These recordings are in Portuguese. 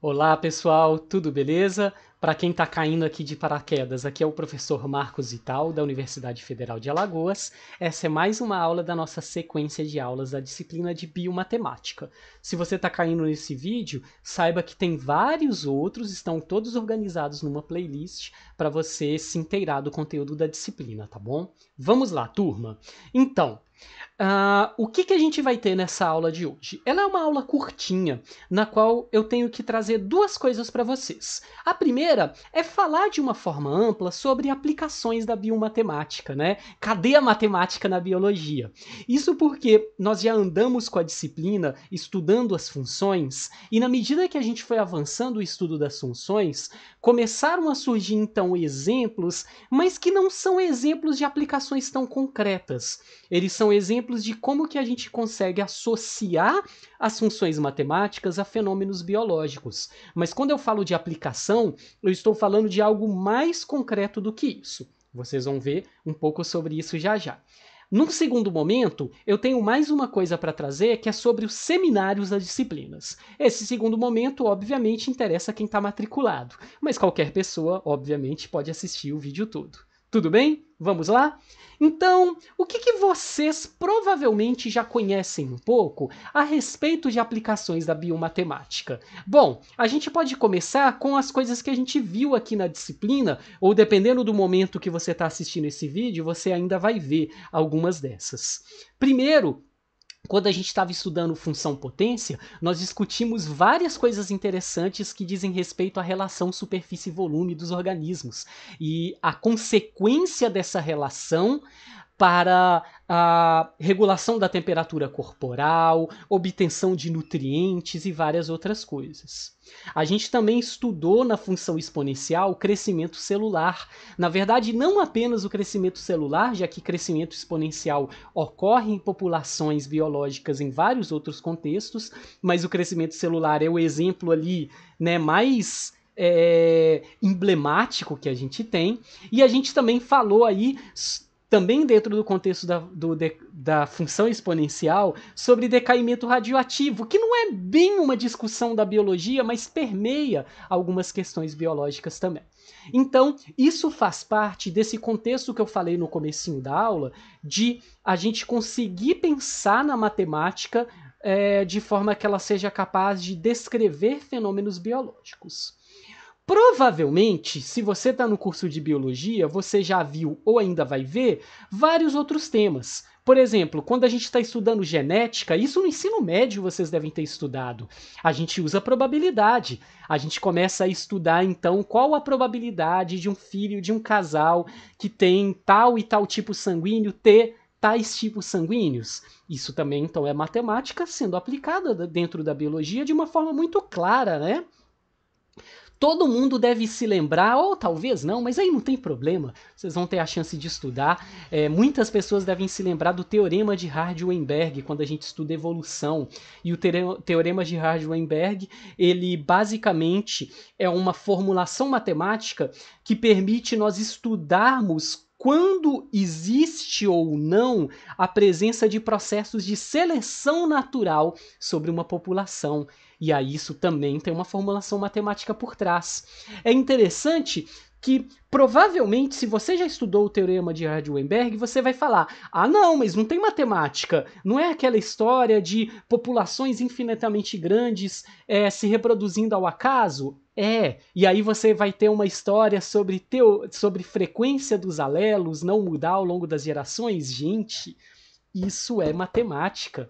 Olá pessoal, tudo beleza? Para quem está caindo aqui de paraquedas, aqui é o professor Marcos Ital, da Universidade Federal de Alagoas. Essa é mais uma aula da nossa sequência de aulas da disciplina de Biomatemática. Se você está caindo nesse vídeo, saiba que tem vários outros, estão todos organizados numa playlist para você se inteirar do conteúdo da disciplina, tá bom? Vamos lá, turma! Então, Uh, o que, que a gente vai ter nessa aula de hoje? Ela é uma aula curtinha, na qual eu tenho que trazer duas coisas para vocês. A primeira é falar de uma forma ampla sobre aplicações da biomatemática, né? Cadê a matemática na biologia? Isso porque nós já andamos com a disciplina estudando as funções, e na medida que a gente foi avançando o estudo das funções, começaram a surgir então exemplos, mas que não são exemplos de aplicações tão concretas. Eles são exemplos exemplos de como que a gente consegue associar as funções matemáticas a fenômenos biológicos. Mas quando eu falo de aplicação, eu estou falando de algo mais concreto do que isso. Vocês vão ver um pouco sobre isso já já. Num segundo momento, eu tenho mais uma coisa para trazer que é sobre os seminários das disciplinas. Esse segundo momento, obviamente, interessa quem está matriculado, mas qualquer pessoa, obviamente, pode assistir o vídeo todo. Tudo bem? Vamos lá? Então, o que, que, vocês provavelmente já conhecem um pouco a respeito de aplicações da biomatemática? Bom, a gente pode começar com as coisas que a gente viu aqui na disciplina, ou dependendo do momento que você está assistindo esse vídeo, você ainda vai ver algumas dessas. Primeiro, quando a gente estava estudando função potência, nós discutimos várias coisas interessantes que dizem respeito à relação superfície-volume dos organismos e a consequência dessa relação para a regulação da temperatura corporal, obtenção de nutrientes e várias outras coisas. A gente também estudou na função exponencial o crescimento celular. Na verdade, não apenas o crescimento celular, já que crescimento exponencial ocorre em populações biológicas em vários outros contextos, mas o crescimento celular é o exemplo ali né, mais é, emblemático que a gente tem. E a gente também falou aí também dentro do contexto da, do, de, da função exponencial, sobre decaimento radioativo, que não é bem uma discussão da biologia, mas permeia algumas questões biológicas também. Então, isso faz parte desse contexto que eu falei no comecinho da aula, de a gente conseguir pensar na matemática é, de forma que ela seja capaz de descrever fenômenos biológicos. Provavelmente, se você está no curso de biologia, você já viu ou ainda vai ver vários outros temas. Por exemplo, quando a gente está estudando genética, isso no ensino médio vocês devem ter estudado. A gente usa probabilidade. A gente começa a estudar então qual a probabilidade de um filho de um casal que tem tal e tal tipo sanguíneo ter tais tipos sanguíneos. Isso também então é matemática sendo aplicada dentro da biologia de uma forma muito clara, né? Todo mundo deve se lembrar, ou talvez não, mas aí não tem problema, vocês vão ter a chance de estudar. É, muitas pessoas devem se lembrar do Teorema de hardy weinberg quando a gente estuda evolução. E o Teorema de hardy weinberg ele basicamente é uma formulação matemática que permite nós estudarmos quando existe ou não a presença de processos de seleção natural sobre uma população. E aí isso também tem uma formulação matemática por trás. É interessante que provavelmente, se você já estudou o teorema de Hadwemberg, você vai falar: ah, não, mas não tem matemática. Não é aquela história de populações infinitamente grandes é, se reproduzindo ao acaso? É, e aí você vai ter uma história sobre, teo... sobre frequência dos alelos não mudar ao longo das gerações? Gente, isso é matemática.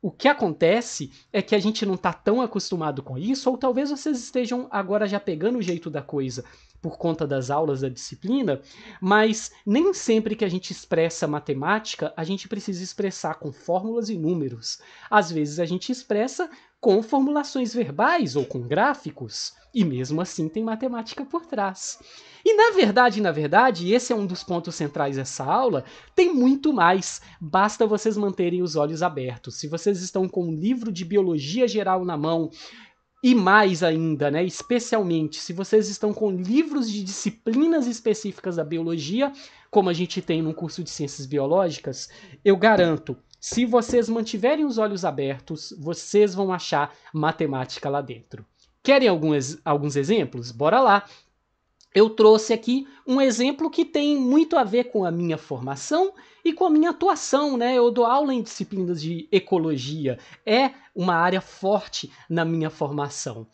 O que acontece é que a gente não está tão acostumado com isso, ou talvez vocês estejam agora já pegando o jeito da coisa por conta das aulas da disciplina, mas nem sempre que a gente expressa matemática, a gente precisa expressar com fórmulas e números. Às vezes a gente expressa com formulações verbais ou com gráficos, e mesmo assim tem matemática por trás. E na verdade, na verdade, esse é um dos pontos centrais dessa aula, tem muito mais. Basta vocês manterem os olhos abertos. Se vocês estão com um livro de biologia geral na mão, e mais ainda, né, especialmente se vocês estão com livros de disciplinas específicas da biologia, como a gente tem num curso de ciências biológicas, eu garanto, se vocês mantiverem os olhos abertos, vocês vão achar matemática lá dentro. Querem alguns, alguns exemplos? Bora lá! eu trouxe aqui um exemplo que tem muito a ver com a minha formação e com a minha atuação, né? Eu dou aula em disciplinas de ecologia, é uma área forte na minha formação.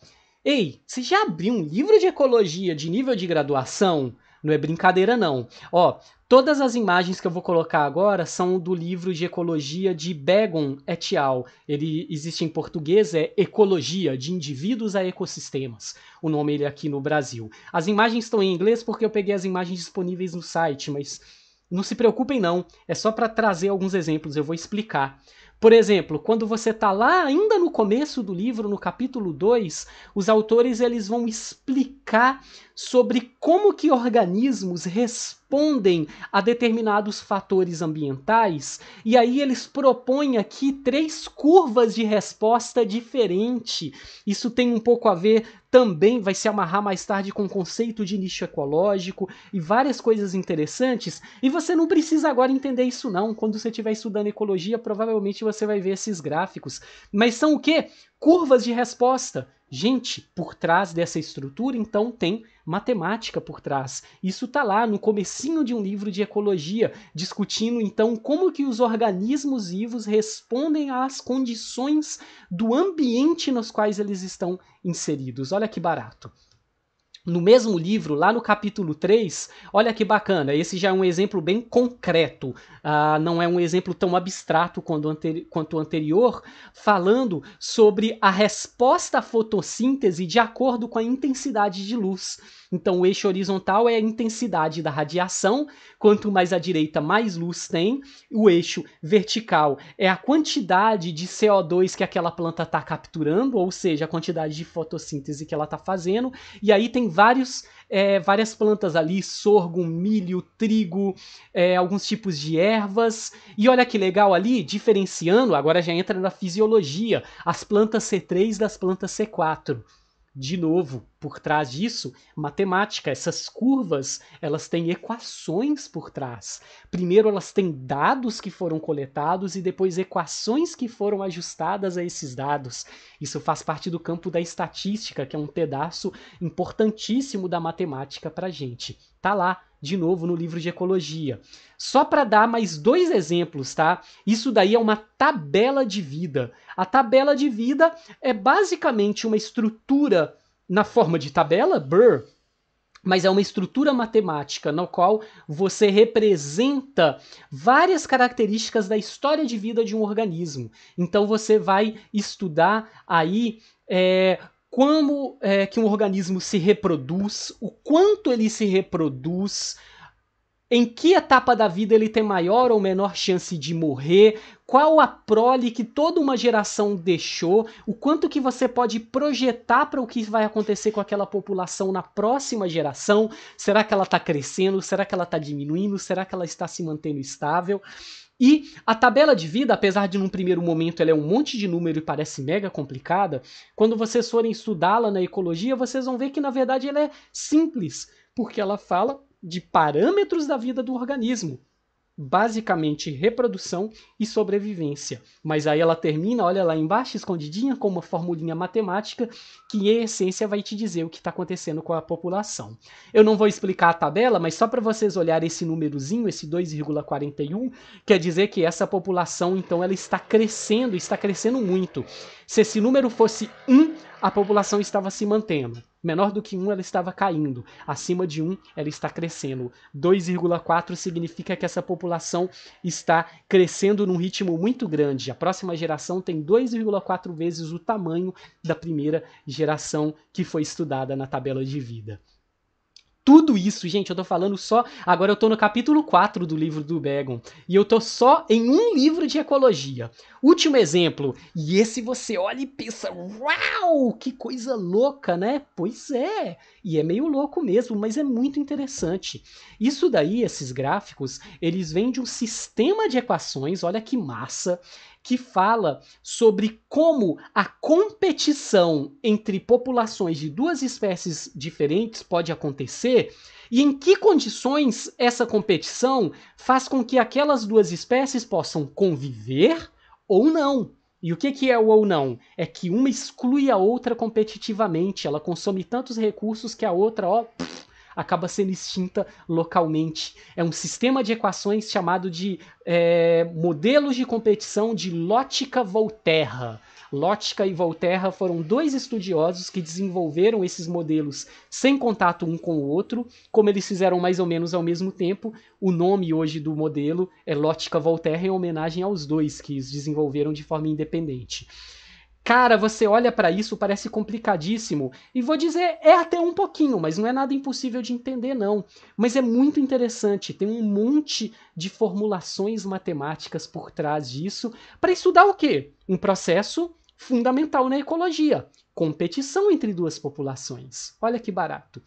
Ei, você já abriu um livro de ecologia de nível de graduação? Não é brincadeira, não. Ó, Todas as imagens que eu vou colocar agora são do livro de ecologia de Begon et al. Ele existe em português, é Ecologia, de Indivíduos a Ecossistemas, o nome ele é aqui no Brasil. As imagens estão em inglês porque eu peguei as imagens disponíveis no site, mas não se preocupem não, é só para trazer alguns exemplos, eu vou explicar. Por exemplo, quando você está lá ainda no começo do livro, no capítulo 2, os autores eles vão explicar sobre como que organismos respondem respondem a determinados fatores ambientais, e aí eles propõem aqui três curvas de resposta diferente. Isso tem um pouco a ver também vai se amarrar mais tarde com o conceito de nicho ecológico e várias coisas interessantes. E você não precisa agora entender isso não. Quando você estiver estudando ecologia, provavelmente você vai ver esses gráficos. Mas são o quê? Curvas de resposta Gente, por trás dessa estrutura, então, tem matemática por trás. Isso tá lá no comecinho de um livro de ecologia, discutindo então como que os organismos vivos respondem às condições do ambiente nos quais eles estão inseridos. Olha que barato no mesmo livro, lá no capítulo 3, olha que bacana, esse já é um exemplo bem concreto, uh, não é um exemplo tão abstrato quanto, anteri quanto o anterior, falando sobre a resposta à fotossíntese de acordo com a intensidade de luz. Então, o eixo horizontal é a intensidade da radiação, quanto mais à direita, mais luz tem. O eixo vertical é a quantidade de CO2 que aquela planta está capturando, ou seja, a quantidade de fotossíntese que ela está fazendo. E aí tem vários é, várias plantas ali, sorgo, milho, trigo, é, alguns tipos de ervas. E olha que legal ali, diferenciando, agora já entra na fisiologia, as plantas C3 das plantas C4 de novo, por trás disso, matemática, essas curvas, elas têm equações por trás. Primeiro elas têm dados que foram coletados e depois equações que foram ajustadas a esses dados. Isso faz parte do campo da estatística, que é um pedaço importantíssimo da matemática para gente. Tá lá de novo no livro de ecologia. Só para dar mais dois exemplos, tá? Isso daí é uma tabela de vida. A tabela de vida é basicamente uma estrutura na forma de tabela, Burr, mas é uma estrutura matemática na qual você representa várias características da história de vida de um organismo. Então você vai estudar aí é, como é que um organismo se reproduz, o quanto ele se reproduz, em que etapa da vida ele tem maior ou menor chance de morrer, qual a prole que toda uma geração deixou, o quanto que você pode projetar para o que vai acontecer com aquela população na próxima geração, será que ela está crescendo, será que ela está diminuindo, será que ela está se mantendo estável, e a tabela de vida, apesar de num primeiro momento ela é um monte de número e parece mega complicada, quando vocês forem estudá-la na ecologia, vocês vão ver que na verdade ela é simples, porque ela fala de parâmetros da vida do organismo basicamente reprodução e sobrevivência. Mas aí ela termina, olha lá embaixo, escondidinha, com uma formulinha matemática que, em essência, vai te dizer o que está acontecendo com a população. Eu não vou explicar a tabela, mas só para vocês olharem esse númerozinho, esse 2,41, quer dizer que essa população, então, ela está crescendo, está crescendo muito. Se esse número fosse 1, a população estava se mantendo. Menor do que 1, ela estava caindo. Acima de 1, ela está crescendo. 2,4 significa que essa população está crescendo num ritmo muito grande. A próxima geração tem 2,4 vezes o tamanho da primeira geração que foi estudada na tabela de vida tudo isso, gente, eu tô falando só. Agora eu tô no capítulo 4 do livro do Begon. E eu tô só em um livro de ecologia. Último exemplo. E esse você olha e pensa: uau, que coisa louca, né? Pois é. E é meio louco mesmo, mas é muito interessante. Isso daí, esses gráficos, eles vêm de um sistema de equações, olha que massa que fala sobre como a competição entre populações de duas espécies diferentes pode acontecer e em que condições essa competição faz com que aquelas duas espécies possam conviver ou não. E o que, que é o ou não? É que uma exclui a outra competitivamente, ela consome tantos recursos que a outra, ó. Pff, acaba sendo extinta localmente. É um sistema de equações chamado de é, modelos de competição de Lótica-Volterra. Lótica e Volterra foram dois estudiosos que desenvolveram esses modelos sem contato um com o outro, como eles fizeram mais ou menos ao mesmo tempo. O nome hoje do modelo é Lótica Volterra em homenagem aos dois que os desenvolveram de forma independente. Cara, você olha para isso, parece complicadíssimo. E vou dizer, é até um pouquinho, mas não é nada impossível de entender, não. Mas é muito interessante, tem um monte de formulações matemáticas por trás disso para estudar o quê? Um processo fundamental na ecologia: competição entre duas populações. Olha que barato.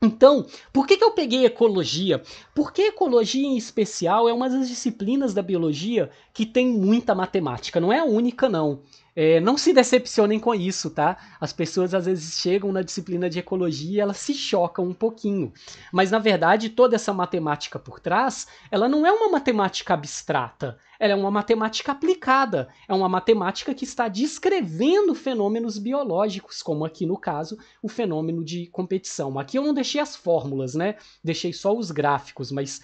Então, por que, que eu peguei ecologia? Porque ecologia em especial é uma das disciplinas da biologia que tem muita matemática. Não é a única, não. É, não se decepcionem com isso, tá? As pessoas às vezes chegam na disciplina de ecologia e elas se chocam um pouquinho. Mas na verdade, toda essa matemática por trás, ela não é uma matemática abstrata, ela é uma matemática aplicada, é uma matemática que está descrevendo fenômenos biológicos, como aqui no caso, o fenômeno de competição. Aqui eu não deixei as fórmulas, né? Deixei só os gráficos, mas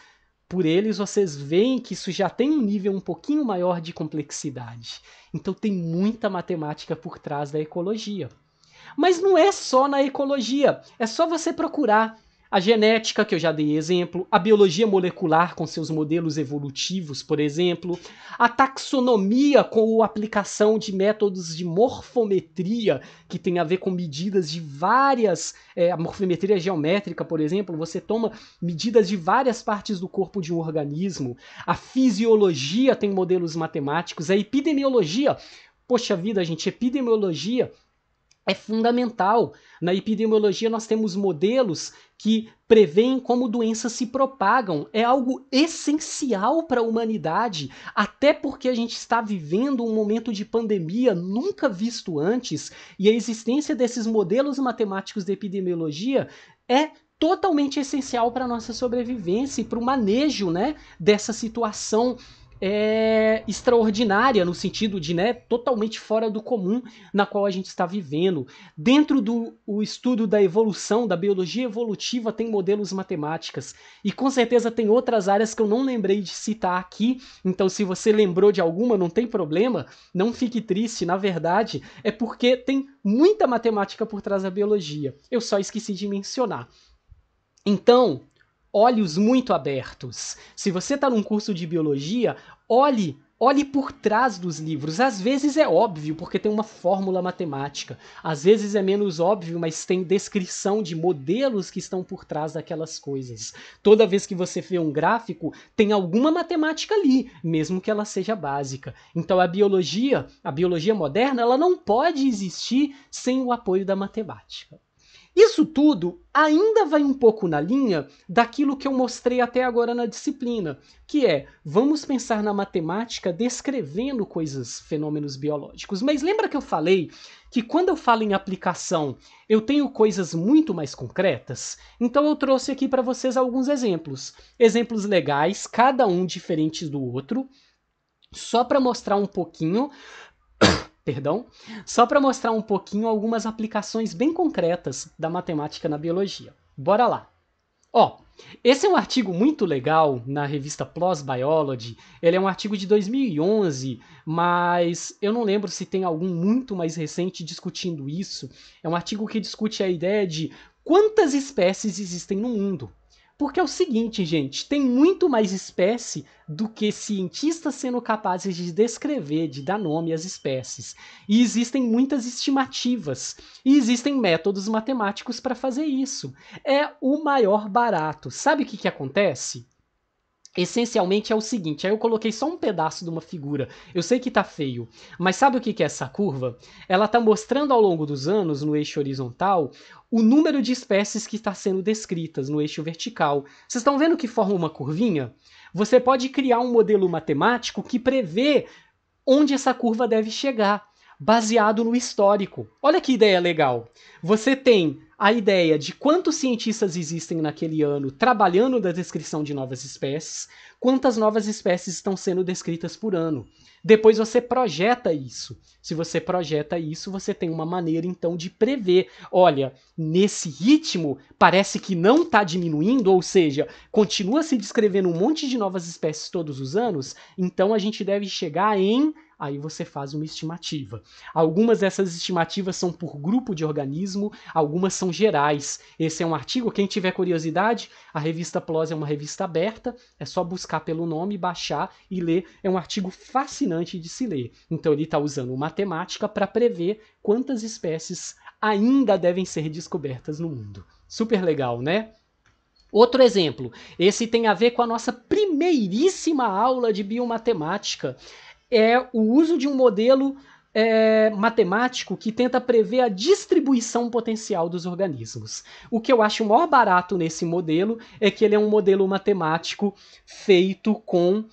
por eles, vocês veem que isso já tem um nível um pouquinho maior de complexidade. Então tem muita matemática por trás da ecologia. Mas não é só na ecologia, é só você procurar. A genética, que eu já dei exemplo, a biologia molecular com seus modelos evolutivos, por exemplo, a taxonomia com a aplicação de métodos de morfometria, que tem a ver com medidas de várias. É, a morfometria geométrica, por exemplo, você toma medidas de várias partes do corpo de um organismo. A fisiologia tem modelos matemáticos, a epidemiologia. Poxa vida, gente, epidemiologia é fundamental. Na epidemiologia, nós temos modelos que preveem como doenças se propagam. É algo essencial para a humanidade, até porque a gente está vivendo um momento de pandemia nunca visto antes, e a existência desses modelos matemáticos de epidemiologia é totalmente essencial para a nossa sobrevivência e para o manejo né, dessa situação é, extraordinária, no sentido de né, totalmente fora do comum na qual a gente está vivendo. Dentro do estudo da evolução, da biologia evolutiva, tem modelos matemáticas. E com certeza tem outras áreas que eu não lembrei de citar aqui. Então, se você lembrou de alguma, não tem problema, não fique triste. Na verdade, é porque tem muita matemática por trás da biologia. Eu só esqueci de mencionar. Então, olhos muito abertos. Se você está num curso de biologia, Olhe olhe por trás dos livros. Às vezes é óbvio, porque tem uma fórmula matemática. Às vezes é menos óbvio, mas tem descrição de modelos que estão por trás daquelas coisas. Toda vez que você vê um gráfico, tem alguma matemática ali, mesmo que ela seja básica. Então a biologia, a biologia moderna, ela não pode existir sem o apoio da matemática. Isso tudo ainda vai um pouco na linha daquilo que eu mostrei até agora na disciplina, que é vamos pensar na matemática descrevendo coisas, fenômenos biológicos. Mas lembra que eu falei que quando eu falo em aplicação, eu tenho coisas muito mais concretas? Então eu trouxe aqui para vocês alguns exemplos. Exemplos legais, cada um diferente do outro, só para mostrar um pouquinho perdão, só para mostrar um pouquinho algumas aplicações bem concretas da matemática na biologia. Bora lá! Ó, esse é um artigo muito legal na revista PLOS Biology. Ele é um artigo de 2011, mas eu não lembro se tem algum muito mais recente discutindo isso. É um artigo que discute a ideia de quantas espécies existem no mundo. Porque é o seguinte, gente, tem muito mais espécie do que cientistas sendo capazes de descrever, de dar nome às espécies. E existem muitas estimativas, e existem métodos matemáticos para fazer isso. É o maior barato. Sabe o que, que acontece? essencialmente é o seguinte: aí eu coloquei só um pedaço de uma figura. Eu sei que tá feio, mas sabe o que é essa curva? Ela tá mostrando ao longo dos anos, no eixo horizontal, o número de espécies que está sendo descritas no eixo vertical. Vocês estão vendo que forma uma curvinha? Você pode criar um modelo matemático que prevê onde essa curva deve chegar, baseado no histórico. Olha que ideia legal! Você tem a ideia de quantos cientistas existem naquele ano trabalhando na descrição de novas espécies, quantas novas espécies estão sendo descritas por ano. Depois você projeta isso. Se você projeta isso, você tem uma maneira então de prever. Olha, nesse ritmo parece que não está diminuindo, ou seja, continua se descrevendo um monte de novas espécies todos os anos, então a gente deve chegar em aí você faz uma estimativa. Algumas dessas estimativas são por grupo de organismo, algumas são gerais. Esse é um artigo, quem tiver curiosidade, a revista PLOS é uma revista aberta, é só buscar pelo nome, baixar e ler. É um artigo fascinante de se ler. Então ele está usando matemática para prever quantas espécies ainda devem ser descobertas no mundo. Super legal, né? Outro exemplo, esse tem a ver com a nossa primeiríssima aula de biomatemática é o uso de um modelo é, matemático que tenta prever a distribuição potencial dos organismos. O que eu acho o maior barato nesse modelo é que ele é um modelo matemático feito com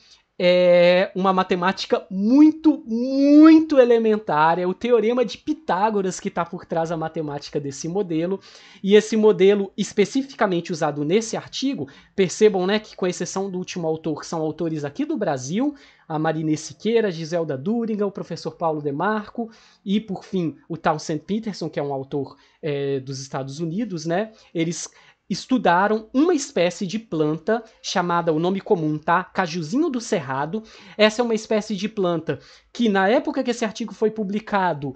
é uma matemática muito, muito elementar. É o teorema de Pitágoras que está por trás da matemática desse modelo. E esse modelo, especificamente usado nesse artigo, percebam né, que, com exceção do último autor, que são autores aqui do Brasil, a Marine Siqueira, Giselda Duringa, o professor Paulo Demarco e, por fim, o Townsend Peterson, que é um autor é, dos Estados Unidos, né? Eles estudaram uma espécie de planta chamada, o nome comum, tá? Cajuzinho do Cerrado. Essa é uma espécie de planta que, na época que esse artigo foi publicado,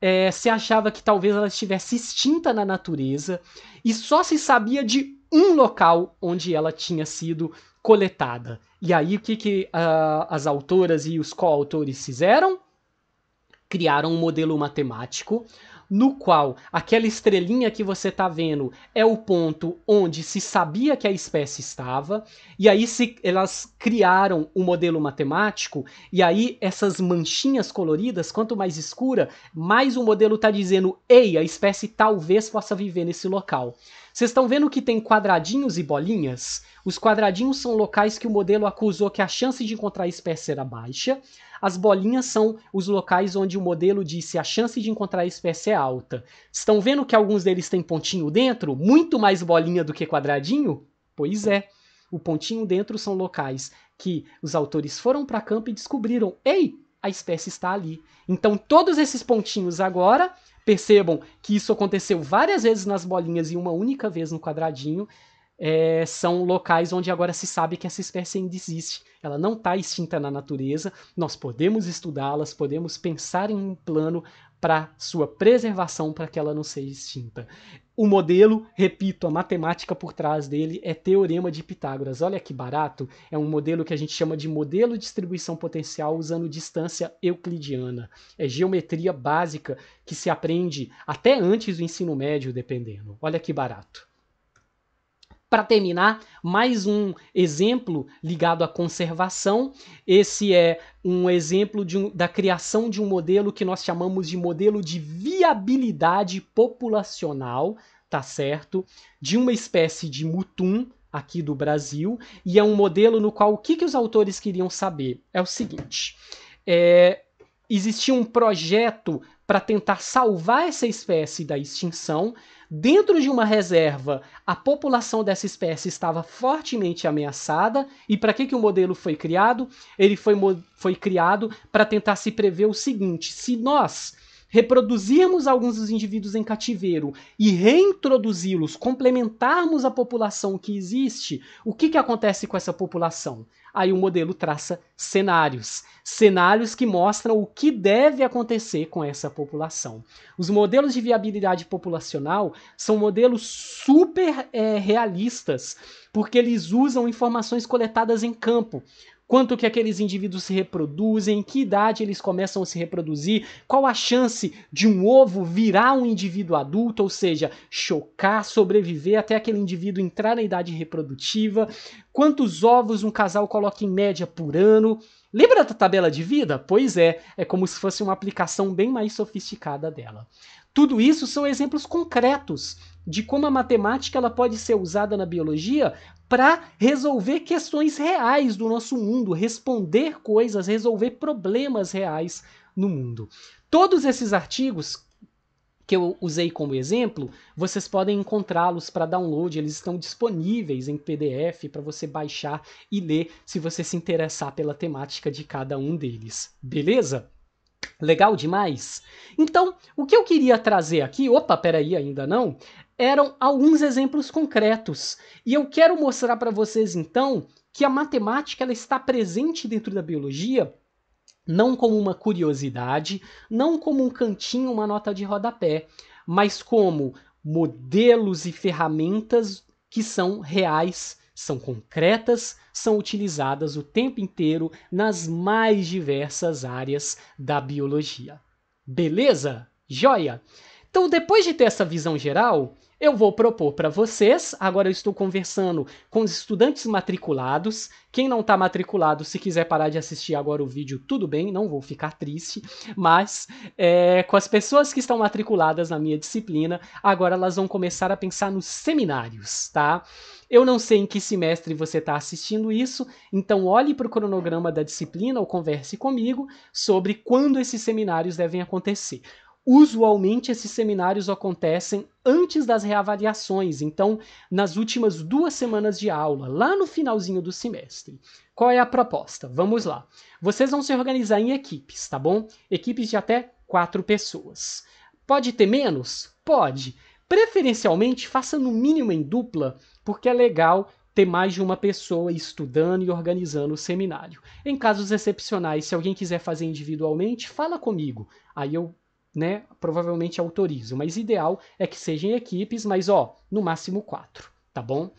é, se achava que talvez ela estivesse extinta na natureza e só se sabia de um local onde ela tinha sido coletada. E aí o que, que uh, as autoras e os coautores fizeram? Criaram um modelo matemático no qual aquela estrelinha que você está vendo é o ponto onde se sabia que a espécie estava, e aí se, elas criaram o um modelo matemático, e aí essas manchinhas coloridas, quanto mais escura, mais o modelo está dizendo: ei, a espécie talvez possa viver nesse local. Vocês estão vendo que tem quadradinhos e bolinhas? Os quadradinhos são locais que o modelo acusou que a chance de encontrar a espécie era baixa. As bolinhas são os locais onde o modelo disse a chance de encontrar a espécie é alta. Estão vendo que alguns deles têm pontinho dentro? Muito mais bolinha do que quadradinho? Pois é. O pontinho dentro são locais que os autores foram para campo e descobriram: ei, a espécie está ali. Então, todos esses pontinhos agora, percebam que isso aconteceu várias vezes nas bolinhas e uma única vez no quadradinho, é, são locais onde agora se sabe que essa espécie ainda existe ela não está extinta na natureza, nós podemos estudá-las, podemos pensar em um plano para sua preservação para que ela não seja extinta. O modelo, repito, a matemática por trás dele é teorema de Pitágoras. Olha que barato, é um modelo que a gente chama de modelo de distribuição potencial usando distância euclidiana. É geometria básica que se aprende até antes do ensino médio, dependendo. Olha que barato. Para terminar, mais um exemplo ligado à conservação. Esse é um exemplo um, da criação de um modelo que nós chamamos de modelo de viabilidade populacional, tá certo? De uma espécie de mutum aqui do Brasil, e é um modelo no qual o que, que os autores queriam saber? É o seguinte: é, existia um projeto para tentar salvar essa espécie da extinção, Dentro de uma reserva, a população dessa espécie estava fortemente ameaçada. E para que, que o modelo foi criado? Ele foi, foi criado para tentar se prever o seguinte: se nós reproduzirmos alguns dos indivíduos em cativeiro e reintroduzi-los, complementarmos a população que existe, o que, que acontece com essa população? Aí o modelo traça cenários, cenários que mostram o que deve acontecer com essa população. Os modelos de viabilidade populacional são modelos super é, realistas, porque eles usam informações coletadas em campo, quanto que aqueles indivíduos se reproduzem, em que idade eles começam a se reproduzir, qual a chance de um ovo virar um indivíduo adulto, ou seja, chocar, sobreviver até aquele indivíduo entrar na idade reprodutiva, quantos ovos um casal coloca em média por ano. Lembra da tabela de vida? Pois é, é como se fosse uma aplicação bem mais sofisticada dela. Tudo isso são exemplos concretos de como a matemática ela pode ser usada na biologia para resolver questões reais do nosso mundo, responder coisas, resolver problemas reais no mundo. Todos esses artigos que eu usei como exemplo, vocês podem encontrá-los para download, eles estão disponíveis em PDF para você baixar e ler se você se interessar pela temática de cada um deles. Beleza? Legal demais? Então, o que eu queria trazer aqui, opa, peraí, ainda não, eram alguns exemplos concretos. E eu quero mostrar para vocês então que a matemática ela está presente dentro da biologia não como uma curiosidade, não como um cantinho, uma nota de rodapé, mas como modelos e ferramentas que são reais, são concretas, são utilizadas o tempo inteiro nas mais diversas áreas da biologia. Beleza? Joia! Então, depois de ter essa visão geral, eu vou propor para vocês, agora eu estou conversando com os estudantes matriculados. Quem não está matriculado, se quiser parar de assistir agora o vídeo, tudo bem, não vou ficar triste. Mas é, com as pessoas que estão matriculadas na minha disciplina, agora elas vão começar a pensar nos seminários, tá? Eu não sei em que semestre você está assistindo isso, então olhe para o cronograma da disciplina ou converse comigo sobre quando esses seminários devem acontecer. Usualmente esses seminários acontecem antes das reavaliações, então nas últimas duas semanas de aula, lá no finalzinho do semestre. Qual é a proposta? Vamos lá. Vocês vão se organizar em equipes, tá bom? Equipes de até quatro pessoas. Pode ter menos? Pode. Preferencialmente faça no mínimo em dupla, porque é legal ter mais de uma pessoa estudando e organizando o seminário. Em casos excepcionais, se alguém quiser fazer individualmente, fala comigo. Aí eu né, provavelmente autoriza. Mas ideal é que sejam equipes, mas ó, no máximo quatro, tá bom? O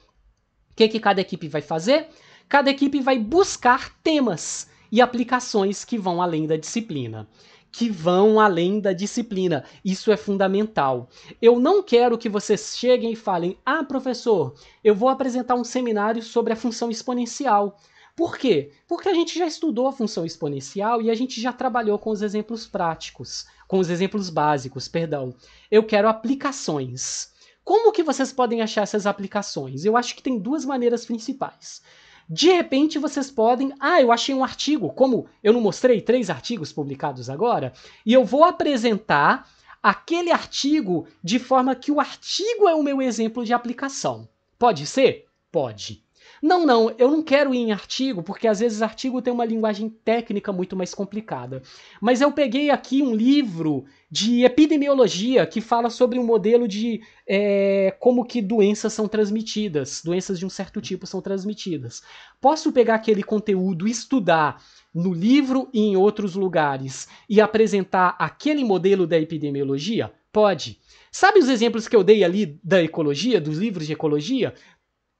que, que cada equipe vai fazer? Cada equipe vai buscar temas e aplicações que vão além da disciplina que vão além da disciplina. Isso é fundamental. Eu não quero que vocês cheguem e falem: "Ah, professor, eu vou apresentar um seminário sobre a função exponencial". Por quê? Porque a gente já estudou a função exponencial e a gente já trabalhou com os exemplos práticos com os exemplos básicos, perdão. Eu quero aplicações. Como que vocês podem achar essas aplicações? Eu acho que tem duas maneiras principais. De repente vocês podem, ah, eu achei um artigo, como eu não mostrei três artigos publicados agora, e eu vou apresentar aquele artigo de forma que o artigo é o meu exemplo de aplicação. Pode ser? Pode. Não, não, eu não quero ir em artigo, porque às vezes artigo tem uma linguagem técnica muito mais complicada. Mas eu peguei aqui um livro de epidemiologia que fala sobre um modelo de é, como que doenças são transmitidas, doenças de um certo tipo são transmitidas. Posso pegar aquele conteúdo, estudar no livro e em outros lugares e apresentar aquele modelo da epidemiologia? Pode. Sabe os exemplos que eu dei ali da ecologia, dos livros de ecologia?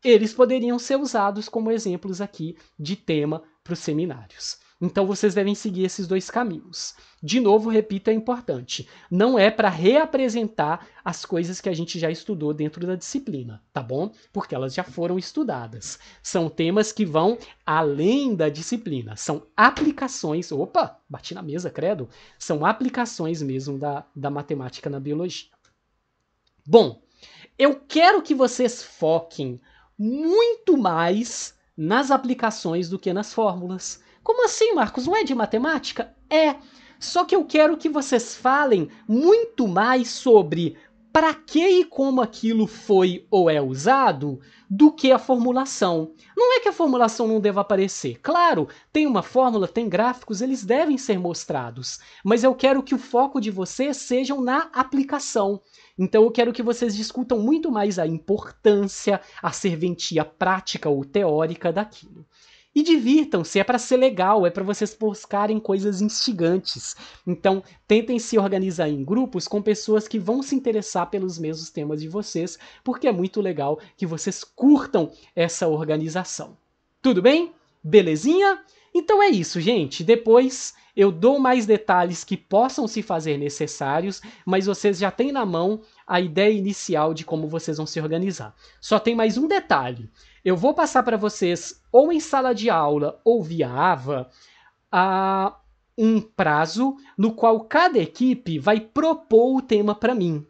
eles poderiam ser usados como exemplos aqui de tema para os seminários. Então vocês devem seguir esses dois caminhos. De novo, repito, é importante. Não é para reapresentar as coisas que a gente já estudou dentro da disciplina, tá bom? Porque elas já foram estudadas. São temas que vão além da disciplina. São aplicações. Opa, bati na mesa, credo. São aplicações mesmo da, da matemática na biologia. Bom, eu quero que vocês foquem muito mais nas aplicações do que nas fórmulas. Como assim, Marcos? Não é de matemática? É. Só que eu quero que vocês falem muito mais sobre para que e como aquilo foi ou é usado do que a formulação. Não é que a formulação não deva aparecer. Claro, tem uma fórmula, tem gráficos, eles devem ser mostrados, mas eu quero que o foco de vocês sejam na aplicação. Então eu quero que vocês discutam muito mais a importância, a serventia prática ou teórica daquilo. E divirtam-se, é para ser legal, é para vocês buscarem coisas instigantes. Então, tentem se organizar em grupos com pessoas que vão se interessar pelos mesmos temas de vocês, porque é muito legal que vocês curtam essa organização. Tudo bem? Belezinha? Então é isso, gente. Depois eu dou mais detalhes que possam se fazer necessários, mas vocês já têm na mão a ideia inicial de como vocês vão se organizar. Só tem mais um detalhe. Eu vou passar para vocês, ou em sala de aula ou via AVA, a um prazo no qual cada equipe vai propor o tema para mim.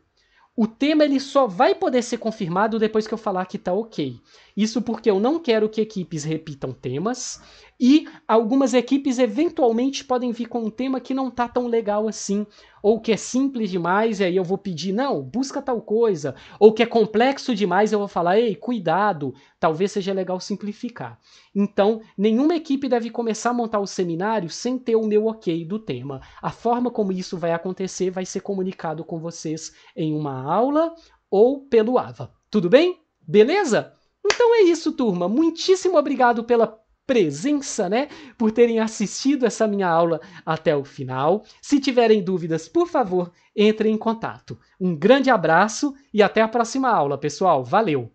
O tema ele só vai poder ser confirmado depois que eu falar que está ok. Isso porque eu não quero que equipes repitam temas, e algumas equipes eventualmente podem vir com um tema que não tá tão legal assim, ou que é simples demais, e aí eu vou pedir, não, busca tal coisa, ou que é complexo demais, eu vou falar, ei, cuidado, talvez seja legal simplificar. Então, nenhuma equipe deve começar a montar o seminário sem ter o meu ok do tema. A forma como isso vai acontecer vai ser comunicado com vocês em uma aula ou pelo AVA. Tudo bem? Beleza? Então é isso, turma. Muitíssimo obrigado pela presença, né? Por terem assistido essa minha aula até o final. Se tiverem dúvidas, por favor, entrem em contato. Um grande abraço e até a próxima aula, pessoal. Valeu!